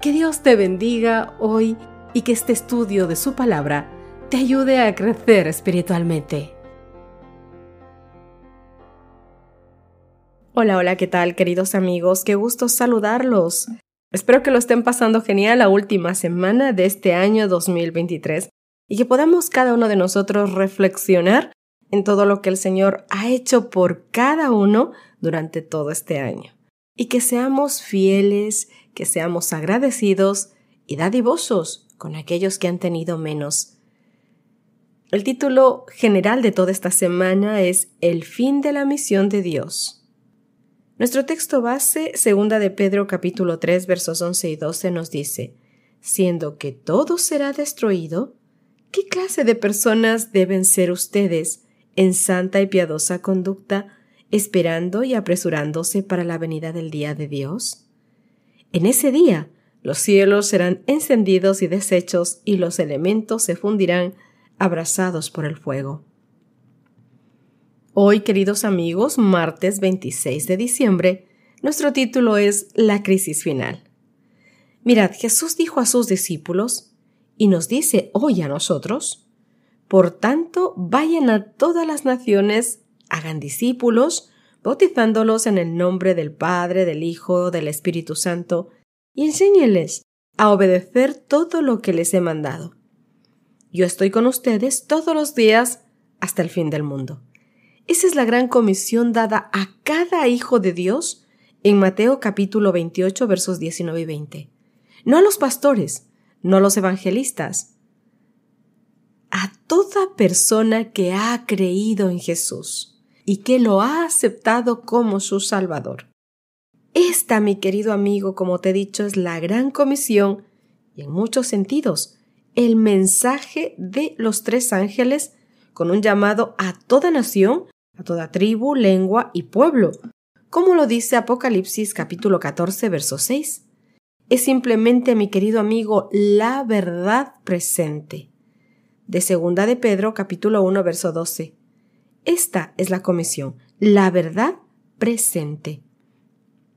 Que Dios te bendiga hoy y que este estudio de su palabra te ayude a crecer espiritualmente. Hola, hola, ¿qué tal queridos amigos? Qué gusto saludarlos. Espero que lo estén pasando genial la última semana de este año 2023 y que podamos cada uno de nosotros reflexionar en todo lo que el Señor ha hecho por cada uno durante todo este año. Y que seamos fieles, que seamos agradecidos y dadivosos con aquellos que han tenido menos. El título general de toda esta semana es El fin de la misión de Dios. Nuestro texto base, segunda de Pedro capítulo 3 versos 11 y 12 nos dice, siendo que todo será destruido, ¿qué clase de personas deben ser ustedes en santa y piadosa conducta, esperando y apresurándose para la venida del día de Dios? En ese día los cielos serán encendidos y deshechos y los elementos se fundirán abrazados por el fuego. Hoy, queridos amigos, martes 26 de diciembre, nuestro título es La crisis final. Mirad, Jesús dijo a sus discípulos y nos dice hoy a nosotros, Por tanto, vayan a todas las naciones, hagan discípulos, bautizándolos en el nombre del Padre, del Hijo, del Espíritu Santo, y enséñeles a obedecer todo lo que les he mandado. Yo estoy con ustedes todos los días hasta el fin del mundo. Esa es la gran comisión dada a cada hijo de Dios en Mateo capítulo 28 versos 19 y 20. No a los pastores, no a los evangelistas, a toda persona que ha creído en Jesús y que lo ha aceptado como su Salvador. Esta, mi querido amigo, como te he dicho, es la gran comisión y en muchos sentidos el mensaje de los tres ángeles con un llamado a toda nación, a toda tribu, lengua y pueblo, como lo dice Apocalipsis capítulo 14, verso 6. Es simplemente, mi querido amigo, la verdad presente. De segunda de Pedro capítulo 1, verso 12 esta es la comisión, la verdad presente.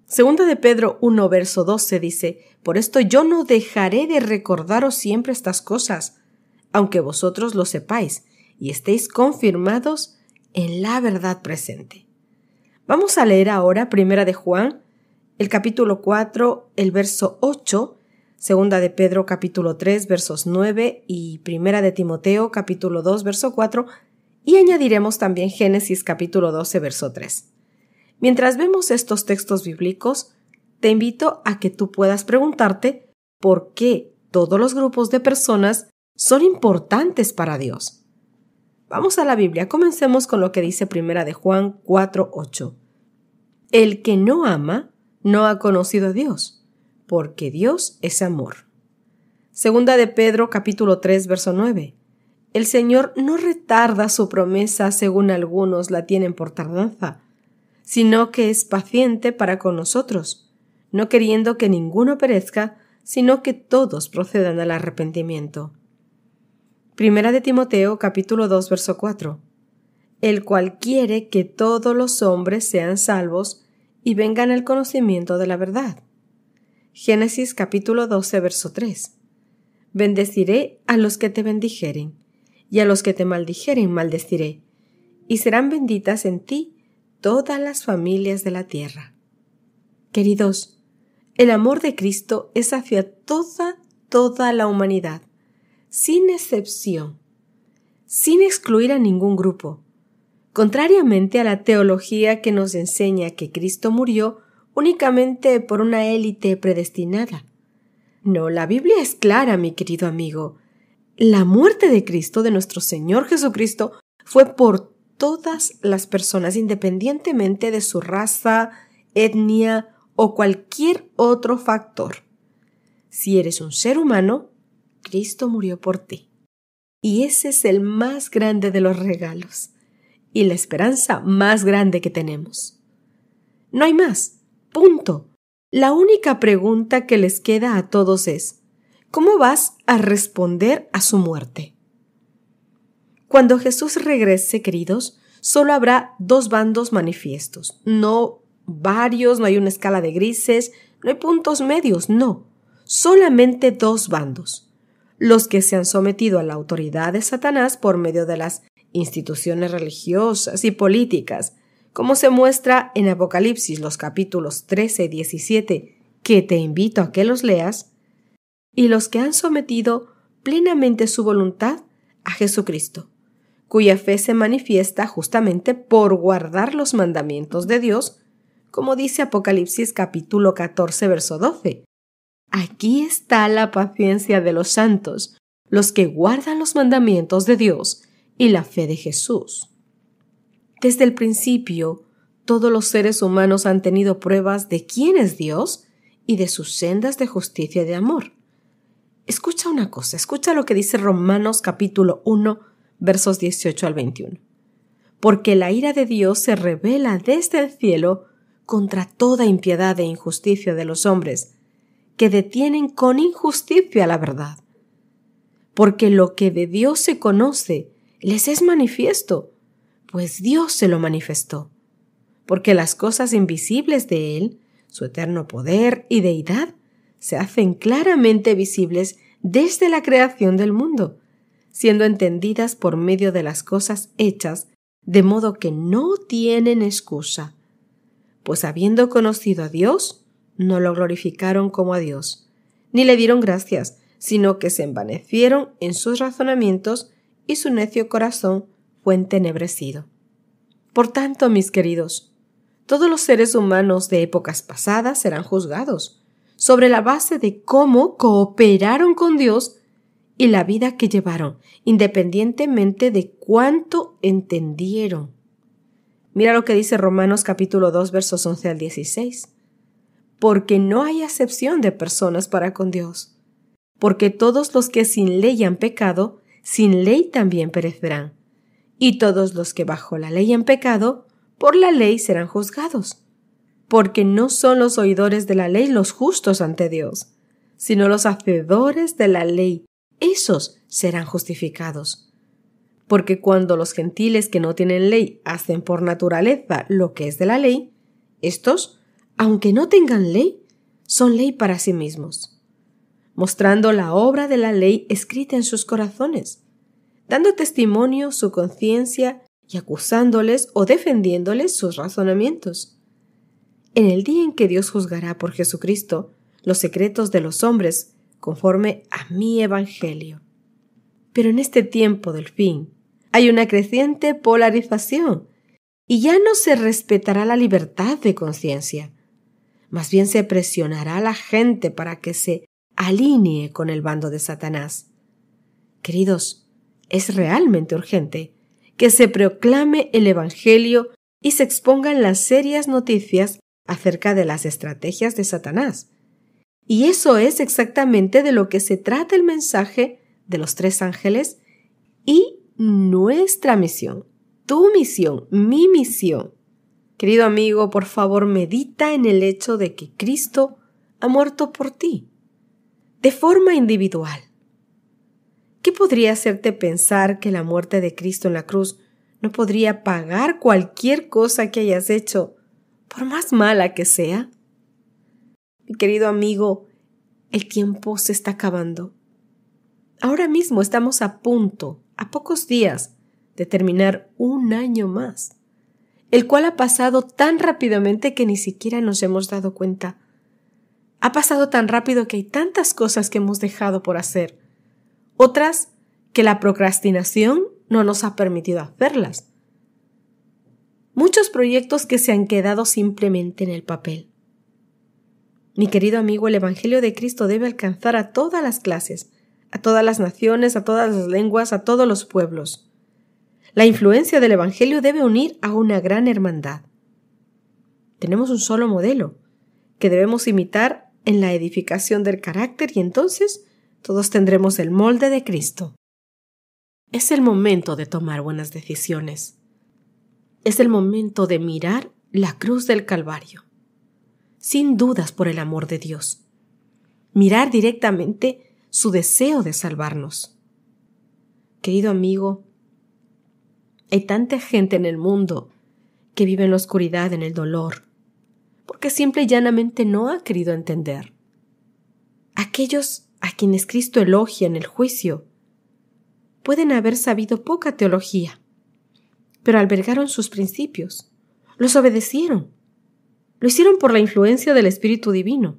Segunda de Pedro 1, verso 12 dice, Por esto yo no dejaré de recordaros siempre estas cosas, aunque vosotros lo sepáis y estéis confirmados en la verdad presente. Vamos a leer ahora Primera de Juan, el capítulo 4, el verso 8, Segunda de Pedro capítulo 3 versos 9 y Primera de Timoteo capítulo 2 verso 4 y añadiremos también Génesis capítulo 12, verso 3. Mientras vemos estos textos bíblicos, te invito a que tú puedas preguntarte por qué todos los grupos de personas son importantes para Dios. Vamos a la Biblia, comencemos con lo que dice Primera de Juan 4:8. El que no ama no ha conocido a Dios, porque Dios es amor. Segunda de Pedro capítulo 3 verso 9. El Señor no retarda su promesa según algunos la tienen por tardanza, sino que es paciente para con nosotros, no queriendo que ninguno perezca, sino que todos procedan al arrepentimiento. Primera de Timoteo capítulo 2 verso 4. El cual quiere que todos los hombres sean salvos y vengan al conocimiento de la verdad. Génesis capítulo 12 verso 3. Bendeciré a los que te bendijeren y a los que te maldijeren maldeciré, y serán benditas en ti todas las familias de la tierra. Queridos, el amor de Cristo es hacia toda, toda la humanidad, sin excepción, sin excluir a ningún grupo. Contrariamente a la teología que nos enseña que Cristo murió únicamente por una élite predestinada. No, la Biblia es clara, mi querido amigo, la muerte de Cristo, de nuestro Señor Jesucristo, fue por todas las personas, independientemente de su raza, etnia o cualquier otro factor. Si eres un ser humano, Cristo murió por ti. Y ese es el más grande de los regalos y la esperanza más grande que tenemos. No hay más. Punto. La única pregunta que les queda a todos es, ¿Cómo vas a responder a su muerte? Cuando Jesús regrese, queridos, solo habrá dos bandos manifiestos, no varios, no hay una escala de grises, no hay puntos medios, no, solamente dos bandos, los que se han sometido a la autoridad de Satanás por medio de las instituciones religiosas y políticas, como se muestra en Apocalipsis los capítulos 13 y 17, que te invito a que los leas, y los que han sometido plenamente su voluntad a Jesucristo, cuya fe se manifiesta justamente por guardar los mandamientos de Dios, como dice Apocalipsis capítulo 14, verso 12. Aquí está la paciencia de los santos, los que guardan los mandamientos de Dios y la fe de Jesús. Desde el principio, todos los seres humanos han tenido pruebas de quién es Dios y de sus sendas de justicia y de amor. Escucha una cosa, escucha lo que dice Romanos capítulo 1, versos 18 al 21. Porque la ira de Dios se revela desde el cielo contra toda impiedad e injusticia de los hombres, que detienen con injusticia la verdad. Porque lo que de Dios se conoce les es manifiesto, pues Dios se lo manifestó. Porque las cosas invisibles de Él, su eterno poder y deidad, se hacen claramente visibles desde la creación del mundo, siendo entendidas por medio de las cosas hechas, de modo que no tienen excusa. Pues habiendo conocido a Dios, no lo glorificaron como a Dios, ni le dieron gracias, sino que se envanecieron en sus razonamientos y su necio corazón fue entenebrecido. Por tanto, mis queridos, todos los seres humanos de épocas pasadas serán juzgados, sobre la base de cómo cooperaron con Dios y la vida que llevaron, independientemente de cuánto entendieron. Mira lo que dice Romanos capítulo 2 versos 11 al 16. Porque no hay acepción de personas para con Dios, porque todos los que sin ley han pecado, sin ley también perecerán, y todos los que bajo la ley han pecado, por la ley serán juzgados porque no son los oidores de la ley los justos ante Dios, sino los hacedores de la ley, esos serán justificados. Porque cuando los gentiles que no tienen ley hacen por naturaleza lo que es de la ley, estos, aunque no tengan ley, son ley para sí mismos, mostrando la obra de la ley escrita en sus corazones, dando testimonio su conciencia y acusándoles o defendiéndoles sus razonamientos en el día en que Dios juzgará por Jesucristo los secretos de los hombres conforme a mi Evangelio. Pero en este tiempo del fin hay una creciente polarización y ya no se respetará la libertad de conciencia. Más bien se presionará a la gente para que se alinee con el bando de Satanás. Queridos, es realmente urgente que se proclame el Evangelio y se expongan las serias noticias acerca de las estrategias de Satanás. Y eso es exactamente de lo que se trata el mensaje de los tres ángeles y nuestra misión, tu misión, mi misión. Querido amigo, por favor, medita en el hecho de que Cristo ha muerto por ti, de forma individual. ¿Qué podría hacerte pensar que la muerte de Cristo en la cruz no podría pagar cualquier cosa que hayas hecho por más mala que sea. Mi querido amigo, el tiempo se está acabando. Ahora mismo estamos a punto, a pocos días, de terminar un año más, el cual ha pasado tan rápidamente que ni siquiera nos hemos dado cuenta. Ha pasado tan rápido que hay tantas cosas que hemos dejado por hacer, otras que la procrastinación no nos ha permitido hacerlas, muchos proyectos que se han quedado simplemente en el papel. Mi querido amigo, el Evangelio de Cristo debe alcanzar a todas las clases, a todas las naciones, a todas las lenguas, a todos los pueblos. La influencia del Evangelio debe unir a una gran hermandad. Tenemos un solo modelo, que debemos imitar en la edificación del carácter y entonces todos tendremos el molde de Cristo. Es el momento de tomar buenas decisiones. Es el momento de mirar la cruz del Calvario. Sin dudas por el amor de Dios. Mirar directamente su deseo de salvarnos. Querido amigo, hay tanta gente en el mundo que vive en la oscuridad, en el dolor, porque simple y llanamente no ha querido entender. Aquellos a quienes Cristo elogia en el juicio pueden haber sabido poca teología, pero albergaron sus principios, los obedecieron, lo hicieron por la influencia del Espíritu Divino,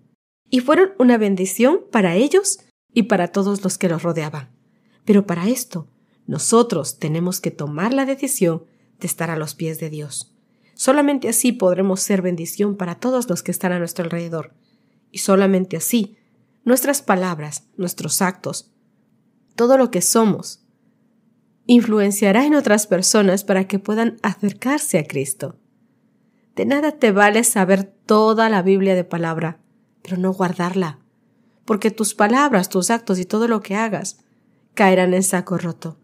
y fueron una bendición para ellos y para todos los que los rodeaban. Pero para esto, nosotros tenemos que tomar la decisión de estar a los pies de Dios. Solamente así podremos ser bendición para todos los que están a nuestro alrededor. Y solamente así, nuestras palabras, nuestros actos, todo lo que somos, influenciará en otras personas para que puedan acercarse a Cristo. De nada te vale saber toda la Biblia de palabra, pero no guardarla, porque tus palabras, tus actos y todo lo que hagas caerán en saco roto.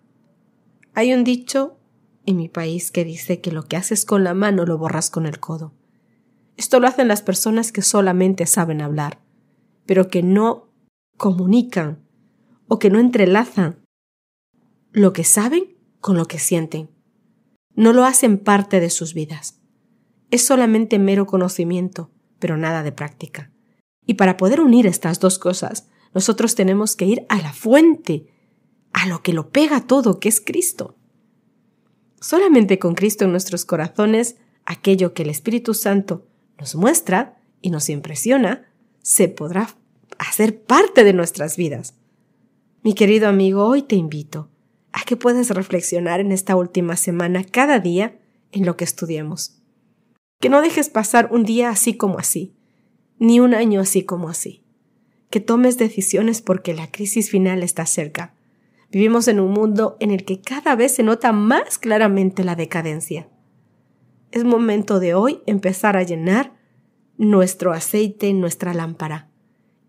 Hay un dicho en mi país que dice que lo que haces con la mano lo borras con el codo. Esto lo hacen las personas que solamente saben hablar, pero que no comunican o que no entrelazan lo que saben con lo que sienten. No lo hacen parte de sus vidas. Es solamente mero conocimiento, pero nada de práctica. Y para poder unir estas dos cosas, nosotros tenemos que ir a la fuente, a lo que lo pega todo, que es Cristo. Solamente con Cristo en nuestros corazones, aquello que el Espíritu Santo nos muestra y nos impresiona, se podrá hacer parte de nuestras vidas. Mi querido amigo, hoy te invito a que puedes reflexionar en esta última semana cada día en lo que estudiemos? Que no dejes pasar un día así como así, ni un año así como así. Que tomes decisiones porque la crisis final está cerca. Vivimos en un mundo en el que cada vez se nota más claramente la decadencia. Es momento de hoy empezar a llenar nuestro aceite en nuestra lámpara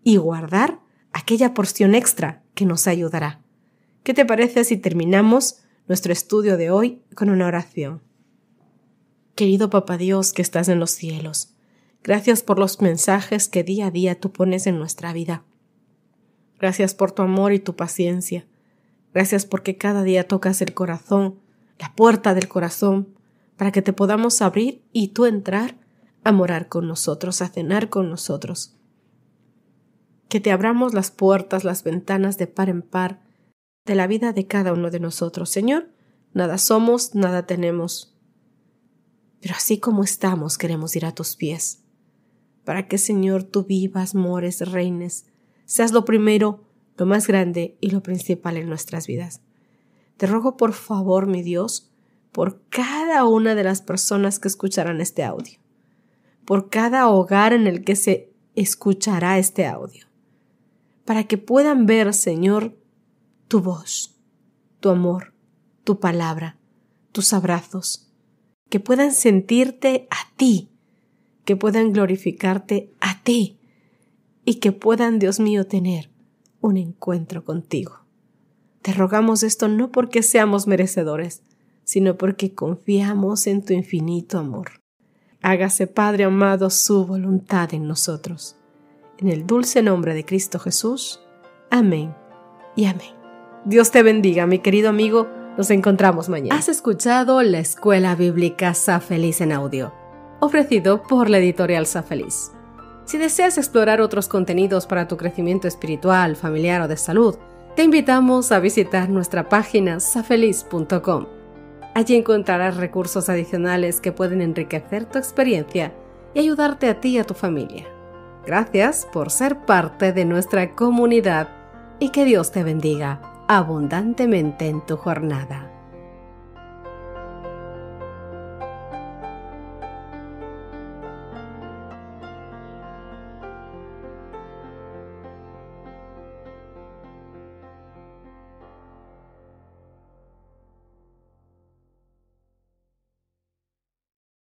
y guardar aquella porción extra que nos ayudará. ¿Qué te parece si terminamos nuestro estudio de hoy con una oración? Querido Papa Dios que estás en los cielos, gracias por los mensajes que día a día tú pones en nuestra vida. Gracias por tu amor y tu paciencia. Gracias porque cada día tocas el corazón, la puerta del corazón, para que te podamos abrir y tú entrar a morar con nosotros, a cenar con nosotros. Que te abramos las puertas, las ventanas de par en par, de la vida de cada uno de nosotros. Señor, nada somos, nada tenemos. Pero así como estamos, queremos ir a tus pies. Para que, Señor, tú vivas, mores, reines, seas lo primero, lo más grande y lo principal en nuestras vidas. Te ruego, por favor, mi Dios, por cada una de las personas que escucharán este audio, por cada hogar en el que se escuchará este audio, para que puedan ver, Señor, tu voz, tu amor, tu palabra, tus abrazos, que puedan sentirte a ti, que puedan glorificarte a ti y que puedan, Dios mío, tener un encuentro contigo. Te rogamos esto no porque seamos merecedores, sino porque confiamos en tu infinito amor. Hágase, Padre amado, su voluntad en nosotros. En el dulce nombre de Cristo Jesús. Amén y amén. Dios te bendiga, mi querido amigo. Nos encontramos mañana. Has escuchado la Escuela Bíblica Safeliz en audio, ofrecido por la editorial Safeliz. Si deseas explorar otros contenidos para tu crecimiento espiritual, familiar o de salud, te invitamos a visitar nuestra página safeliz.com. Allí encontrarás recursos adicionales que pueden enriquecer tu experiencia y ayudarte a ti y a tu familia. Gracias por ser parte de nuestra comunidad y que Dios te bendiga abundantemente en tu jornada.